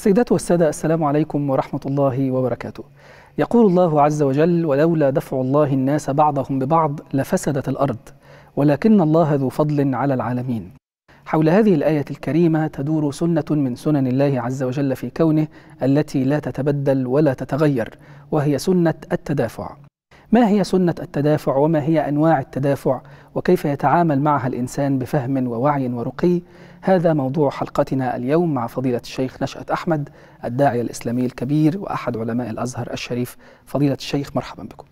السيدات والسادة السلام عليكم ورحمة الله وبركاته. يقول الله عز وجل: ولولا دفع الله الناس بعضهم ببعض لفسدت الأرض ولكن الله ذو فضل على العالمين. حول هذه الآية الكريمة تدور سنة من سنن الله عز وجل في كونه التي لا تتبدل ولا تتغير وهي سنة التدافع. ما هي سنة التدافع وما هي أنواع التدافع وكيف يتعامل معها الإنسان بفهم ووعي ورقي هذا موضوع حلقتنا اليوم مع فضيلة الشيخ نشأت أحمد الداعية الإسلامي الكبير وأحد علماء الأزهر الشريف فضيلة الشيخ مرحبا بكم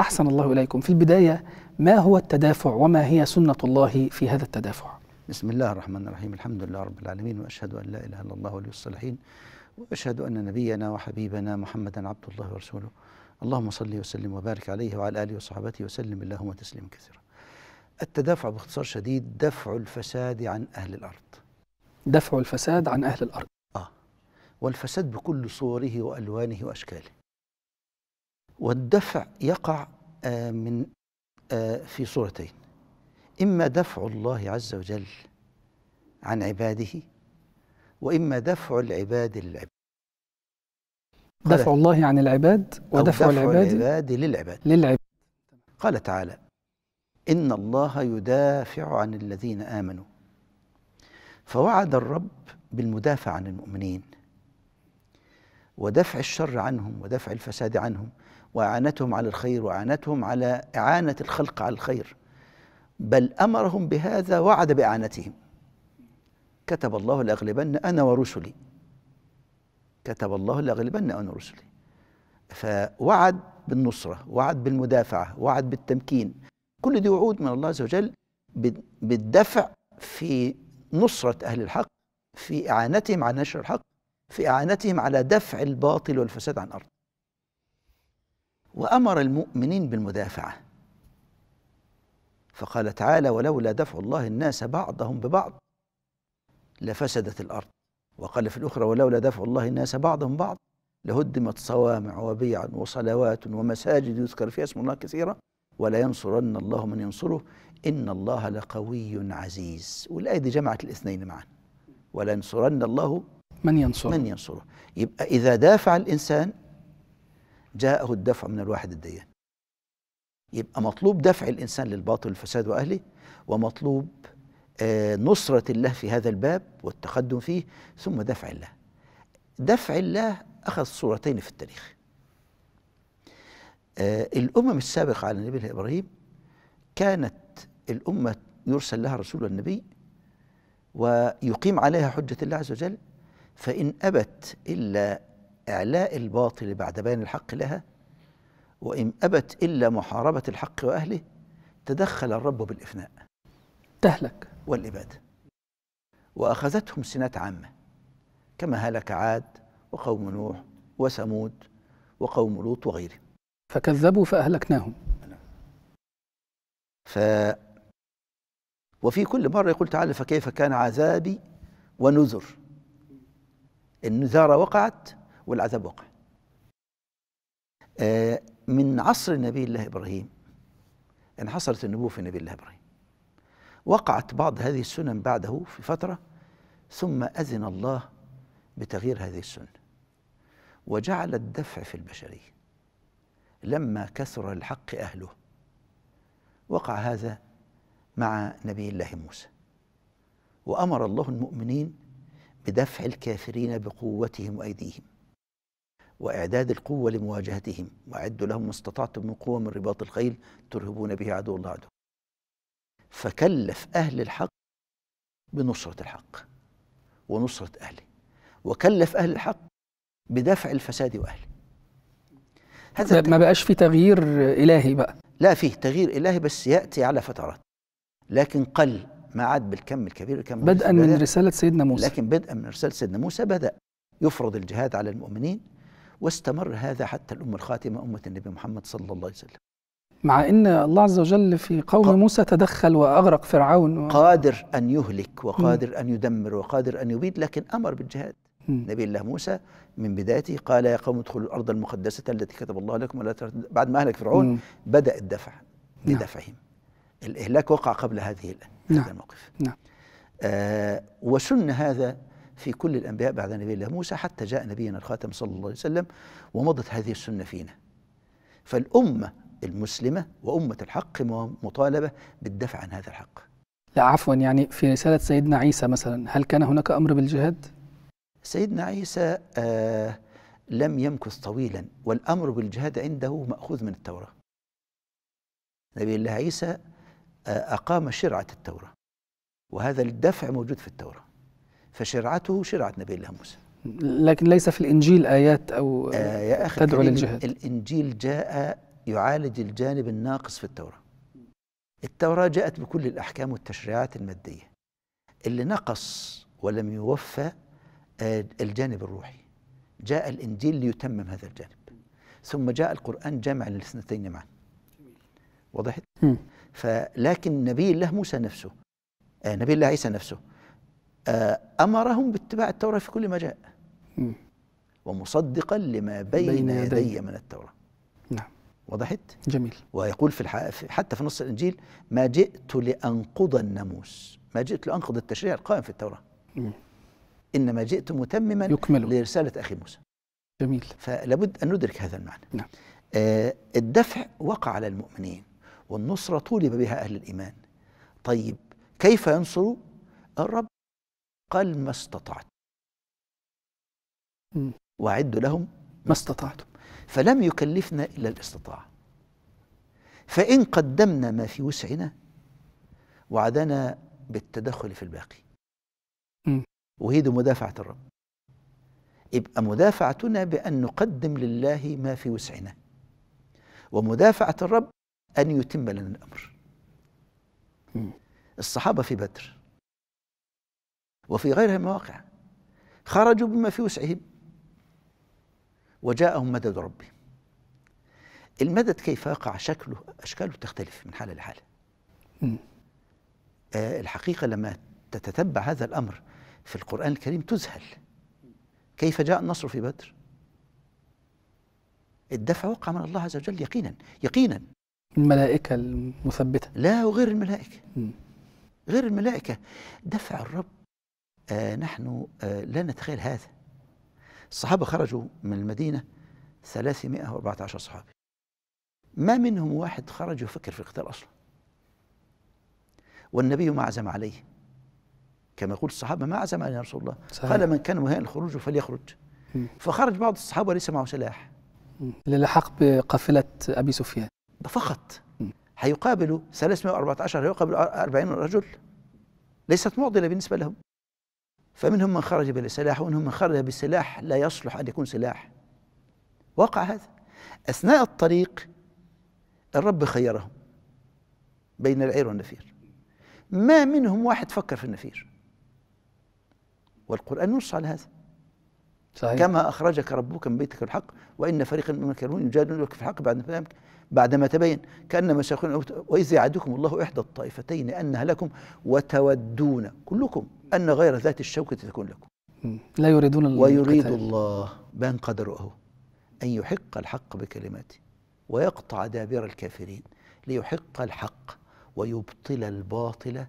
أحسن الله إليكم في البداية ما هو التدافع وما هي سنة الله في هذا التدافع بسم الله الرحمن الرحيم الحمد لله رب العالمين وأشهد أن لا إله إلا الله ولي الصالحين وأشهد أن نبينا وحبيبنا محمدا عبد الله ورسوله اللهم صل وسلم وبارك عليه وعلى اله وصحبه وسلم اللهم تسليما كثيرا. التدافع باختصار شديد دفع الفساد عن اهل الارض. دفع الفساد عن اهل الارض. اه والفساد بكل صوره والوانه واشكاله. والدفع يقع آه من آه في صورتين. اما دفع الله عز وجل عن عباده واما دفع العباد للعباد. دفع الله عن العباد ودفع دفع العباد, العباد للعباد للعباد قال تعالى إن الله يدافع عن الذين آمنوا فوعد الرب بالمدافع عن المؤمنين ودفع الشر عنهم ودفع الفساد عنهم وإعانتهم على الخير وإعانتهم على إعانة الخلق على الخير بل أمرهم بهذا وعد بإعانتهم كتب الله لأغلبن أنا ورسلي كتب الله لأغلبن أنا رسلي فوعد بالنصرة وعد بالمدافعة وعد بالتمكين كل دي وعود من الله عز وجل بالدفع في نصرة أهل الحق في إعانتهم على نشر الحق في إعانتهم على دفع الباطل والفساد عن أرض وأمر المؤمنين بالمدافعة فقال تعالى ولولا دفع الله الناس بعضهم ببعض لفسدت الأرض وقال في الأخرى ولولا دفع الله الناس بعضهم بعض لهدمت صوامع وبيع وصلوات ومساجد يذكر فيها اسم الله كثيرا ولا ينصرن الله من ينصره إن الله لقوي عزيز والآية دي جمعت الاثنين معا ولا ينصرن الله من ينصره من ينصره يبقى إذا دافع الإنسان جاءه الدفع من الواحد الديان يبقى مطلوب دفع الإنسان للباطل والفساد وأهله ومطلوب آه، نصرة الله في هذا الباب والتقدم فيه ثم دفع الله دفع الله أخذ صورتين في التاريخ آه، الأمم السابقة على النبي إبراهيم كانت الأمة يرسل لها رسول والنبي ويقيم عليها حجة الله عز وجل فإن أبت إلا إعلاء الباطل بعد بيان الحق لها وإن أبت إلا محاربة الحق وأهله تدخل الرب بالإفناء تهلك والإبادة وأخذتهم سنات عامة كما هلك عاد وقوم نوح وثمود وقوم لوط وغيرهم فكذبوا فأهلكناهم ف وفي كل مرة يقول تعالى فكيف كان عذابي ونذر النذارة وقعت والعذاب وقع آه، من عصر النبي الله إبراهيم انحصرت النبوة في النبي الله إبراهيم وقعت بعض هذه السنن بعده في فترة ثم أذن الله بتغيير هذه السنة وجعل الدفع في البشرية لما كثر الحق أهله وقع هذا مع نبي الله موسى وأمر الله المؤمنين بدفع الكافرين بقوتهم وأيديهم وإعداد القوة لمواجهتهم وأعدوا لهم ما استطعتم من قوة من رباط الخيل ترهبون به عدو الله عدو فكلف أهل الحق بنصرة الحق ونصرة أهله وكلف أهل الحق بدفع الفساد وأهله هذا ما بقاش في تغيير إلهي بقى لا فيه تغيير إلهي بس يأتي على فترات لكن قل ما عاد بالكم الكبير الكم بدءا من رسالة سيدنا موسى لكن بدءا من رسالة سيدنا موسى بدأ يفرض الجهاد على المؤمنين واستمر هذا حتى الأمة الخاتمة أمة النبي محمد صلى الله عليه وسلم مع ان الله عز وجل في قوم ق... موسى تدخل واغرق فرعون و... قادر ان يهلك وقادر م. ان يدمر وقادر ان يبيد لكن امر بالجهاد نبي الله موسى من بدايته قال يا قوم ادخلوا الارض المقدسه التي كتب الله لكم ولا بعد ما اهلك فرعون م. بدا الدفع لدفعهم نعم. الاهلاك وقع قبل هذه نعم. هذا الموقف نعم آه وسن هذا في كل الانبياء بعد نبي الله موسى حتى جاء نبينا الخاتم صلى الله عليه وسلم ومضت هذه السنه فينا فالامه المسلمة وأمة الحق مطالبة بالدفع عن هذا الحق لا عفوا يعني في رسالة سيدنا عيسى مثلا هل كان هناك أمر بالجهاد؟ سيدنا عيسى آه لم يمكث طويلا والأمر بالجهاد عنده مأخوذ من التوراة نبي الله عيسى آه أقام شرعة التوراة وهذا الدفع موجود في التوراة فشرعته شرعة نبي الله موسى لكن ليس في الإنجيل آيات أو آه يا أخي تدعو للجهاد الإنجيل جاء يعالج الجانب الناقص في التوراة التوراة جاءت بكل الأحكام والتشريعات المادية اللي نقص ولم يوفى آه، الجانب الروحي جاء الإنجيل ليتمم هذا الجانب ثم جاء القرآن جمع للاثنتين معا وضحت؟ فلكن نبي الله موسى نفسه آه، نبي الله عيسى نفسه آه، أمرهم باتباع التوراة في كل ما جاء ومصدقا لما بين, بين يدي من التوراة وضحت؟ جميل ويقول في حتى في نص الإنجيل ما جئت لأنقض الناموس ما جئت لأنقض التشريع القائم في التوراة مم. إنما جئت متمما يكمل لرسالة أخي موسى جميل فلابد أن ندرك هذا المعنى نعم. آه الدفع وقع على المؤمنين والنصرة طولب بها أهل الإيمان طيب كيف ينصروا الرب قال ما استطعت وأعدوا لهم ما استطعتم فلم يكلفنا إلا الاستطاعة فإن قدمنا ما في وسعنا وعدنا بالتدخل في الباقي وهي دي مدافعة الرب يبقى مدافعتنا بأن نقدم لله ما في وسعنا ومدافعة الرب أن يتم لنا الأمر الصحابة في بدر وفي غيرها المواقع خرجوا بما في وسعهم وجاءهم مدد ربي المدد كيف يقع شكله أشكاله تختلف من حالة لحالة آه الحقيقة لما تتتبع هذا الأمر في القرآن الكريم تذهل كيف جاء النصر في بدر الدفع وقع من الله عز وجل يقينا يقينا الملائكة المثبتة لا وغير الملائكة غير الملائكة دفع الرب آه نحن آه لا نتخيل هذا الصحابة خرجوا من المدينة 314 صحابي ما منهم واحد خرج يفكر في القتال أصلا والنبي ما عزم عليه كما يقول الصحابة ما عزم عليه رسول الله صحيح. قال من كان مهين الخروج فليخرج فخرج بعض الصحابة وليس معه سلاح اللي لحق بقافلة أبي سفيان ده فقط هيقابلوا 314 هيقابلوا 40 رجل ليست معضلة بالنسبة لهم فمنهم من خرج بالسلاح ومنهم من خرج بسلاح لا يصلح أن يكون سلاح وقع هذا أثناء الطريق الرب خيرهم بين العير والنفير ما منهم واحد فكر في النفير والقرآن نص على هذا صحيح. كما أخرجك ربك من بيتك الحق وإن فريقا من المنكرون يجادلونك في الحق بعد ما بعدما تبين كأن مشايخنا وإذ يعدكم الله إحدى الطائفتين أنها لكم وتودون كلكم أن غير ذات الشوكة تكون لكم لا يريدون القتال ويريد الله بان قدره أن يحق الحق بكلماته ويقطع دابر الكافرين ليحق الحق ويبطل الباطل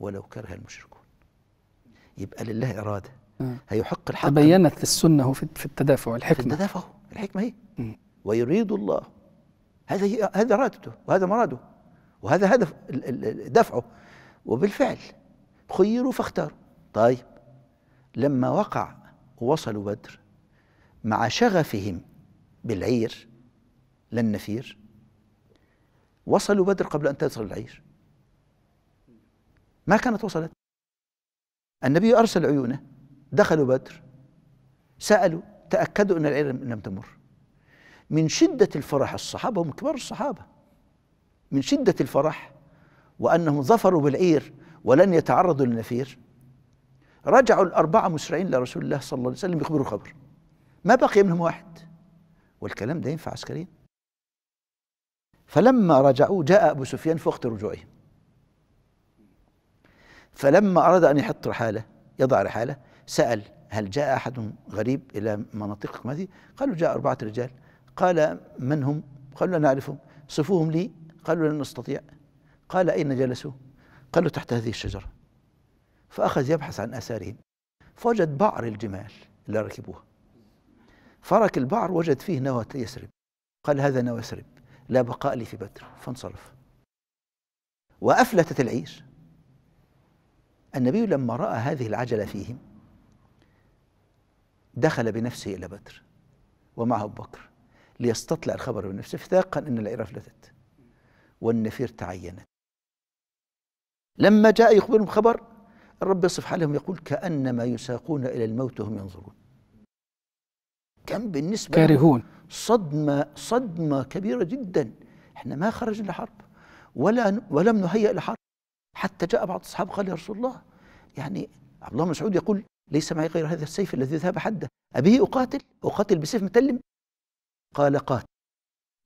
ولو كره المشركون يبقى لله إرادة هيحق الحق تبينت السنة في التدافع الحكمة في التدافع الحكمة هي ويريد الله هذا هذا ارادته وهذا مراده وهذا هدف دفعه وبالفعل خيروا فاختاروا طيب لما وقع ووصلوا بدر مع شغفهم بالعير للنفير وصلوا بدر قبل أن تصل العير ما كانت وصلت النبي أرسل عيونه دخلوا بدر سألوا تأكدوا أن العير لم تمر من شدة الفرح الصحابة هم كبار الصحابة من شدة الفرح وأنهم ظفروا بالعير ولن يتعرضوا للنفير رجعوا الأربعة مسرعين لرسول الله صلى الله عليه وسلم يخبروا الخبر ما بقي منهم واحد والكلام ده ينفع عسكريا فلما رجعوا جاء أبو سفيان في وقت رجوعهم فلما أراد أن يحط رحالة يضع رحالة سأل هل جاء أحد غريب إلى مناطقكم هذه قالوا جاء أربعة رجال قال من هم قالوا لا نعرفهم صفوهم لي قالوا لن نستطيع قال أين جلسوا قالوا تحت هذه الشجرة فأخذ يبحث عن أثارهم فوجد بعر الجمال اللي ركبوها فرك البعر وجد فيه نوى يسرب قال هذا نوى يسرب لا بقاء لي في بدر فانصرف وأفلتت العيش النبي لما رأى هذه العجلة فيهم دخل بنفسه إلى بدر ومعه أبو بكر ليستطلع الخبر بنفسه فثاقا أن العيره أفلتت والنفير تعينت لما جاء يخبرهم خبر الرب يصف حالهم يقول كأنما يساقون إلى الموت وهم ينظرون كم بالنسبة كارهون صدمة صدمة كبيرة جدا احنا ما خرجنا لحرب ولا ولم نهيئ لحرب حتى جاء بعض الصحابة قال يا رسول الله يعني عبد الله بن مسعود يقول ليس معي غير هذا السيف الذي ذهب حده ابي أقاتل أقاتل بسيف متلم قال قاتل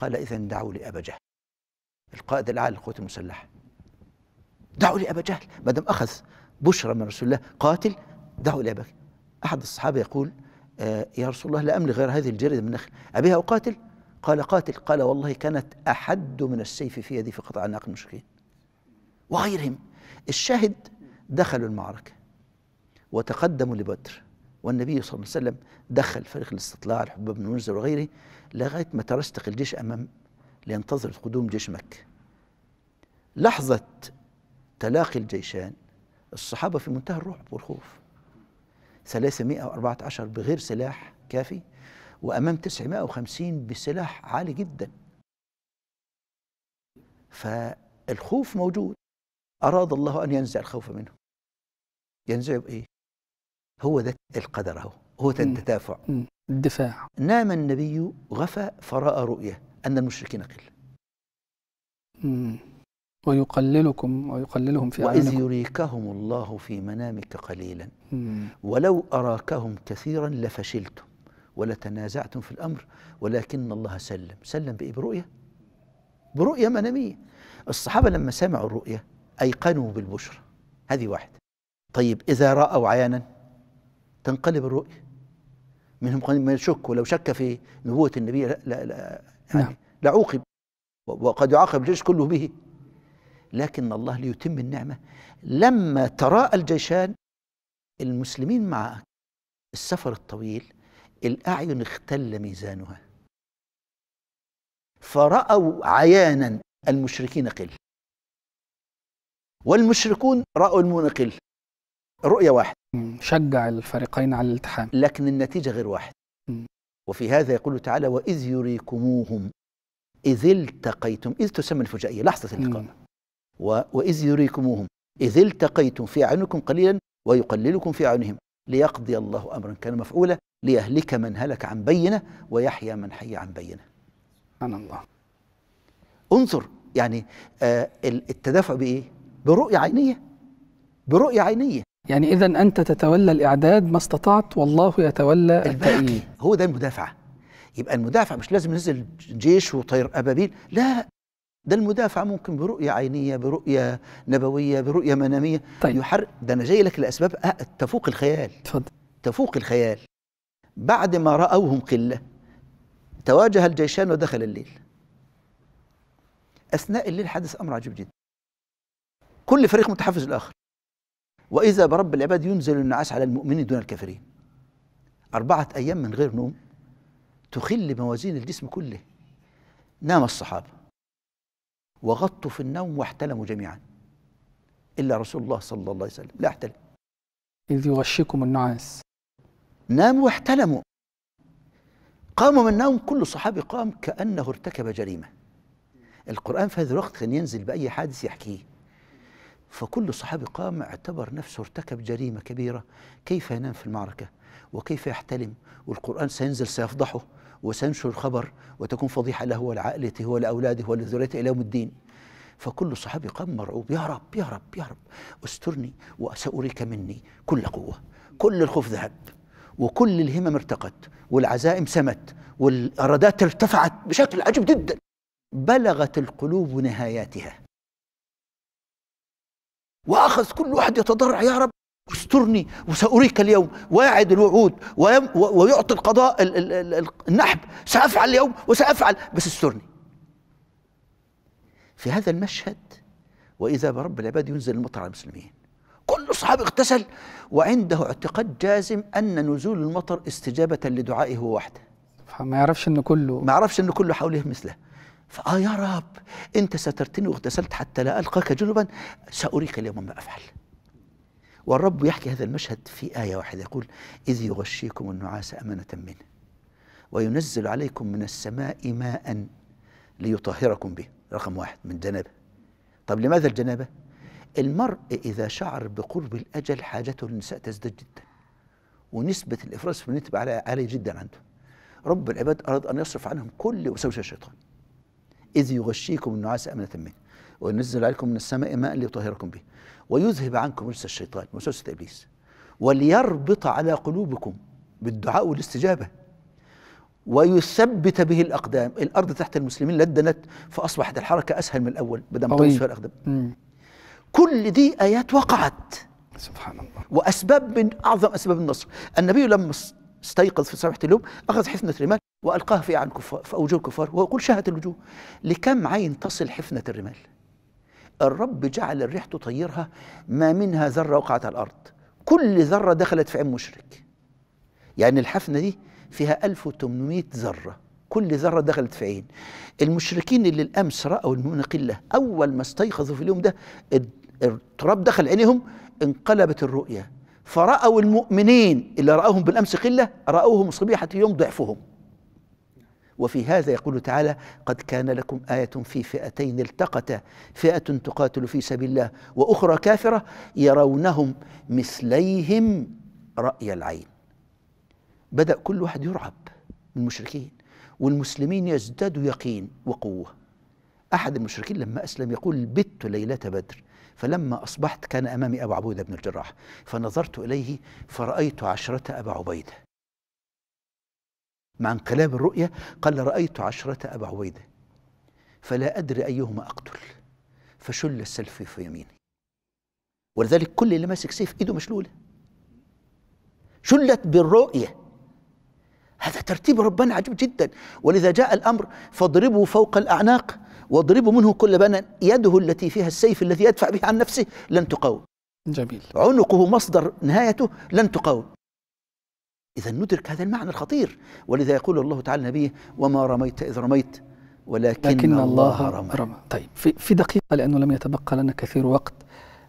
قال إذا دعوا لي أبا جهل القائد الأعلى للقوات المسلحة دعوا لي أبا جهل ما دام أخذ بشرى من رسول الله قاتل دعوا لي أبا جهل أحد الصحابة يقول آه يا رسول الله لا أملك غير هذه الجريدة من النخل أبيها أقاتل قال قاتل قال والله كانت أحد من السيف في يدي في قطع أعناق المشركين وغيرهم الشاهد دخلوا المعركة وتقدموا لبدر والنبي صلى الله عليه وسلم دخل فريق الاستطلاع الحباب بن منزل وغيره لغاية ما ترستق الجيش أمام لينتظر قدوم جيش مكة لحظة تلاقي الجيشان الصحابة في منتهى الرعب والخوف 314 بغير سلاح كافي وأمام 950 بسلاح عالي جدا فالخوف موجود أراد الله أن ينزع الخوف منه ينزعه بإيه؟ هو ده القدر أهو هو ده التدافع الدفاع نام النبي غفى فرأى رؤيا أن المشركين قل ويقللكم ويقللهم في وإذ يريكهم الله في منامك قليلا مم. ولو أراكهم كثيرا لفشلتم ولتنازعتم في الأمر ولكن الله سلم سلم بإيه برؤية برؤية منامية الصحابة لما سمعوا الرؤية أيقنوا بالبشرى هذه واحدة طيب إذا رأوا عيانا تنقلب الرؤية منهم من يشك ولو شك في نبوة النبي لا لا, لا يعني نعم. لعوقب وقد يعاقب الجيش كله به لكن الله ليتم النعمة لما تراءى الجيشان المسلمين مع السفر الطويل الأعين اختل ميزانها فرأوا عيانا المشركين قل والمشركون رأوا المنقل رؤية واحدة شجع الفريقين على الالتحام لكن النتيجة غير واحد وفي هذا يقول تعالى وإذ يريكموهم إذ التقيتم إذ تسمى الفجائية لحظة الإقامة وإذ يريكموهم إذ التقيتم في أعينكم قليلا ويقللكم في أعينهم ليقضي الله أمرا كان مفعولا ليهلك من هلك عن بينة ويحيى من حي عن بينة سبحان الله انظر يعني آه التدافع بإيه؟ برؤية عينية برؤية عينية يعني إذا أنت تتولى الإعداد ما استطعت والله يتولى التأييد هو ده المدافع يبقى المدافع مش لازم ينزل جيش وطير أبابيل لا ده المدافع ممكن برؤية عينية برؤية نبوية برؤية منامية طيب. يحرق ده أنا جاي لك الأسباب تفوق الخيال تفضل تفوق الخيال بعد ما رأوهم قلة تواجه الجيشان ودخل الليل أثناء الليل حدث أمر عجيب جدا كل فريق متحفز الآخر وإذا برب العباد ينزل النعاس على المؤمنين دون الكافرين أربعة أيام من غير نوم تخل موازين الجسم كله نام الصحابة وغطوا في النوم واحتلموا جميعا إلا رسول الله صلى الله عليه وسلم لا احتلم إذ يغشكم النعاس ناموا واحتلموا قاموا من النوم كل صحابي قام كأنه ارتكب جريمة القرآن في هذا الوقت كان ينزل بأي حادث يحكيه فكل صحابي قام اعتبر نفسه ارتكب جريمة كبيرة كيف ينام في المعركة وكيف يحتلم والقرآن سينزل سيفضحه وسينشر الخبر وتكون فضيحة له ولعائلته ولأولاده ولذريته إلى يوم الدين فكل صحابي قام مرعوب يا رب يا رب يا رب استرني وسأريك مني كل قوة كل الخوف ذهب وكل الهمم ارتقت والعزائم سمت والارادات ارتفعت بشكل عجيب جدا بلغت القلوب نهاياتها واخذ كل واحد يتضرع يا رب استرني وساريك اليوم واعد الوعود ويعطي القضاء النحب سافعل اليوم وسافعل بس استرني في هذا المشهد واذا برب العباد ينزل المطر على المسلمين كل اصحاب اغتسل وعنده اعتقاد جازم ان نزول المطر استجابه لدعائه هو وحده ما يعرفش ان كله ما يعرفش ان كله حوله مثله فآه يا رب أنت سترتني واغتسلت حتى لا ألقاك جنبا سأريك اليوم ما أفعل والرب يحكي هذا المشهد في آية واحدة يقول إذ يغشيكم النعاس أمانة منه وينزل عليكم من السماء ماء ليطهركم به رقم واحد من جنابة طب لماذا الجنابة؟ المرء إذا شعر بقرب الأجل حاجته للنساء تزداد جدا ونسبة الإفراز في النتبة عالية جدا عنده رب العباد أراد أن يصرف عنهم كل وسوسة الشيطان إذ يغشيكم النعاس أمنة منه وينزل عليكم من السماء ماء ليطهركم به ويذهب عنكم رجس الشيطان وسوسة إبليس وليربط على قلوبكم بالدعاء والاستجابة ويثبت به الأقدام الأرض تحت المسلمين لدنت فأصبحت الحركة أسهل من الأول بدل ما فيها الأقدام مم. كل دي آيات وقعت سبحان الله وأسباب من أعظم أسباب النصر النبي لما استيقظ في صباح اليوم اخذ حفنه رمال والقاها في اعين كفار في اوجه الكفار ويقول شاهت الوجوه لكم عين تصل حفنه الرمال الرب جعل الريح تطيرها ما منها ذره وقعت على الارض كل ذره دخلت في عين مشرك يعني الحفنه دي فيها 1800 ذره كل ذرة دخلت في عين المشركين اللي الأمس رأوا المؤمن قلة أول ما استيقظوا في اليوم ده التراب دخل عينهم انقلبت الرؤية فرأوا المؤمنين اللي رأوهم بالأمس قلة رأوهم صبيحة يوم ضعفهم وفي هذا يقول تعالى قد كان لكم آية في فئتين التقتا فئة تقاتل في سبيل الله وأخرى كافرة يرونهم مثليهم رأي العين بدأ كل واحد يرعب من المشركين والمسلمين يزدادوا يقين وقوة أحد المشركين لما أسلم يقول بت ليلة بدر فلما أصبحت كان أمامي أبو عبيدة بن الجراح فنظرت إليه فرأيت عشرة أبا عبيدة مع انقلاب الرؤية قال رأيت عشرة أبا عبيدة فلا أدري أيهما أقتل فشل السلف في يميني ولذلك كل اللي ماسك سيف ايده مشلوله شلت بالرؤيه هذا ترتيب ربنا عجيب جدا ولذا جاء الامر فاضربوا فوق الاعناق واضربوا منه كل بنا يده التي فيها السيف الذي يدفع به عن نفسه لن تقاوم جميل عنقه مصدر نهايته لن تقاوم إذا ندرك هذا المعنى الخطير ولذا يقول الله تعالى نبيه وما رميت إذ رميت ولكن لكن الله, الله رمى. رمى طيب في, في دقيقة لأنه لم يتبقى لنا كثير وقت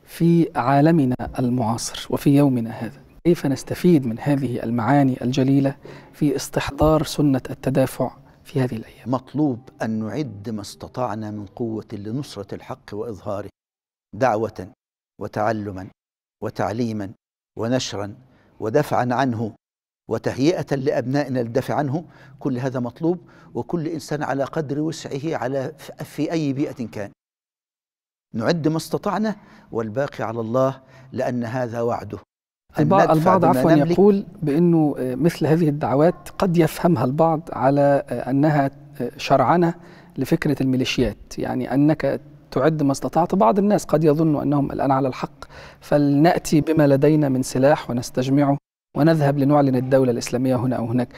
في عالمنا المعاصر وفي يومنا هذا كيف نستفيد من هذه المعاني الجليلة في استحضار سنة التدافع في هذه الأيام مطلوب أن نعد ما استطعنا من قوة لنصرة الحق وإظهاره دعوة وتعلما وتعليما ونشرا ودفعا عنه وتهيئة لأبنائنا للدفع عنه كل هذا مطلوب وكل إنسان على قدر وسعه على في أي بيئة كان نعد ما استطعنا والباقي على الله لأن هذا وعده البعض, البعض عفوا يقول بانه آه، مثل هذه الدعوات قد يفهمها البعض على آه، انها آه، شرعنه لفكره الميليشيات يعني انك تعد ما استطعت بعض الناس قد يظن انهم الان على الحق فلناتي بما لدينا من سلاح ونستجمعه ونذهب لنعلن الدوله الاسلاميه هنا او هناك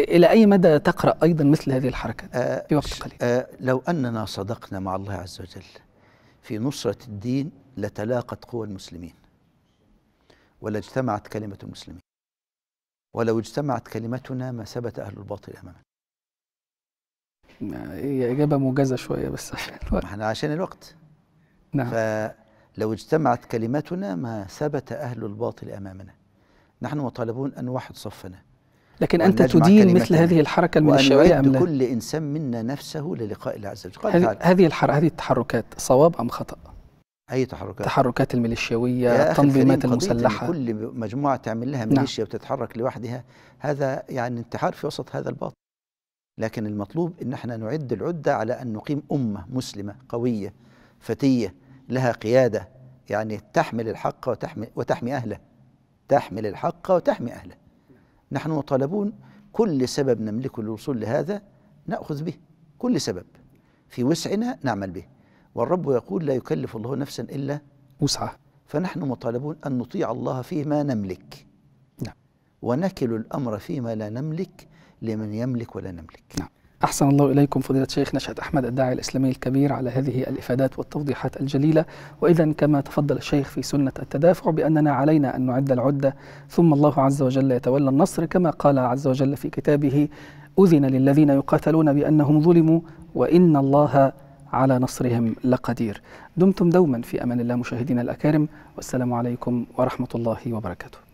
الى اي مدى تقرا ايضا مثل هذه الحركه في وقت قليل آه لو اننا صدقنا مع الله عز وجل في نصره الدين لتلاقت قوى المسلمين ولا اجتمعت كلمة المسلمين ولو اجتمعت كلمتنا ما ثبت أهل الباطل أمامنا هي إجابة موجزة شوية بس عشان الوقت احنا عشان الوقت نعم فلو اجتمعت كلمتنا ما ثبت أهل الباطل أمامنا نحن مطالبون أن نوحد صفنا لكن أنت تدين مثل هذه الحركة من أم لا؟ كل إنسان منا نفسه للقاء الله عز وجل هذه هذه هذه التحركات صواب أم خطأ؟ اي تحركات تحركات الميليشياويه التنظيمات المسلحه كل مجموعه تعمل لها نعم. ميليشيا نعم. وتتحرك لوحدها هذا يعني انتحار في وسط هذا الباطل لكن المطلوب ان احنا نعد العده على ان نقيم امه مسلمه قويه فتيه لها قياده يعني تحمل الحق وتحمي وتحمي اهله تحمل الحق وتحمي اهله نحن مطالبون كل سبب نملكه للوصول لهذا ناخذ به كل سبب في وسعنا نعمل به والرب يقول لا يكلف الله نفسا إلا وسعها فنحن مطالبون أن نطيع الله فيما نملك نعم ونكل الأمر فيما لا نملك لمن يملك ولا نملك نعم أحسن الله إليكم فضيلة الشيخ نشأة أحمد الداعي الإسلامي الكبير على هذه الإفادات والتوضيحات الجليلة وإذا كما تفضل الشيخ في سنة التدافع بأننا علينا أن نعد العدة ثم الله عز وجل يتولى النصر كما قال عز وجل في كتابه أذن للذين يقاتلون بأنهم ظلموا وإن الله على نصرهم لقدير دمتم دوما في أمان الله مشاهدينا الأكارم والسلام عليكم ورحمة الله وبركاته